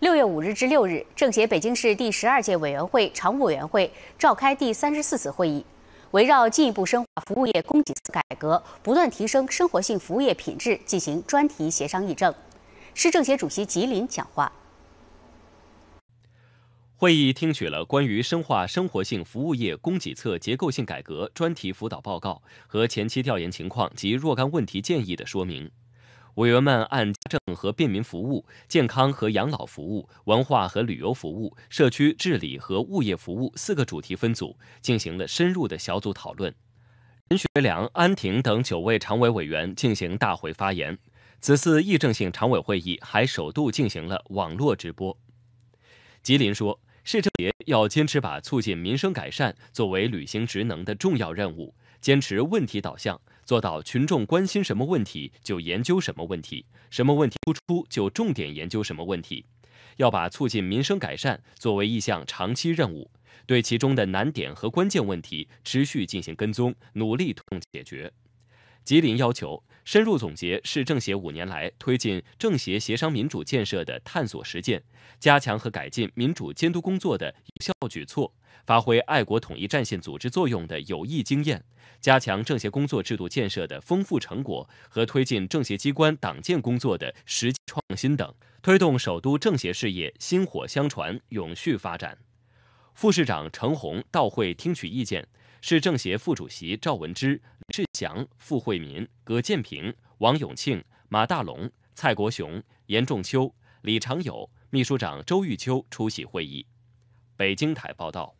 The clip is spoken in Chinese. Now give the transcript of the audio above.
六月五日至六日，政协北京市第十二届委员会常务委员会召开第三十四次会议，围绕进一步深化服务业供给侧改革，不断提升生活性服务业品质进行专题协商议政。市政协主席吉林讲话。会议听取了关于深化生活性服务业供给侧结构性改革专题辅导报告和前期调研情况及若干问题建议的说明。委员们按家政和便民服务、健康和养老服务、文化和旅游服务、社区治理和物业服务四个主题分组进行了深入的小组讨论。陈学良、安婷等九位常委委员进行大会发言。此次议政性常委会议还首度进行了网络直播。吉林说。市政协要坚持把促进民生改善作为履行职能的重要任务，坚持问题导向，做到群众关心什么问题就研究什么问题，什么问题突出就重点研究什么问题。要把促进民生改善作为一项长期任务，对其中的难点和关键问题持续进行跟踪，努力推动解决。吉林要求。深入总结市政协五年来推进政协协商民主建设的探索实践，加强和改进民主监督工作的有效举措，发挥爱国统一战线组织作用的有益经验，加强政协工作制度建设的丰富成果和推进政协机关党建工作的实际创新等，推动首都政协事业薪火相传、永续发展。副市长程红到会听取意见。市政协副主席赵文芝、李志祥、傅惠民、葛建平、王永庆、马大龙、蔡国雄、严仲秋、李长友，秘书长周玉秋出席会议。北京台报道。